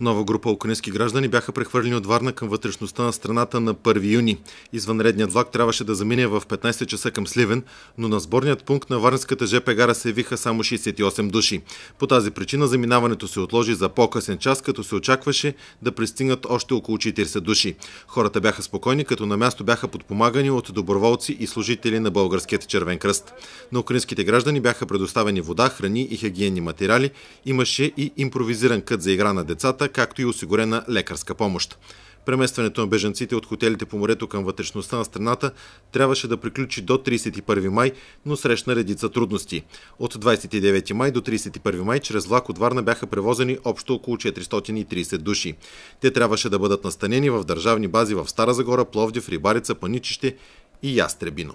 Нова група украински граждани бяха прехвърлени от Варна към вътрешността на страната на 1 юни. Извънредният влак трябваше да замине в 15 часа към Сливен, но на сборният пункт на Варнската ЖП гара се виха само 68 души. По тази причина заминаването се отложи за по-късен час, като се очакваше да пристигнат още около 40 души. Хората бяха спокойни, като на място бяха подпомагани от доброволци и служители на Българският червен кръст. На украинските граждани бяха предоставени вода, храни и хигиенни материали. Имаше и импровизиран кът за игра на децата, както и осигурена лекарска помощ. Преместването на бежанците от хотелите по морето към вътрешността на страната трябваше да приключи до 31 май, но срещна редица трудности. От 29 май до 31 май чрез влак от Варна бяха превозени общо около 430 души. Те трябваше да бъдат настанени в държавни бази в Стара Загора, Пловдив, Рибарица, Паничище и Ястребино.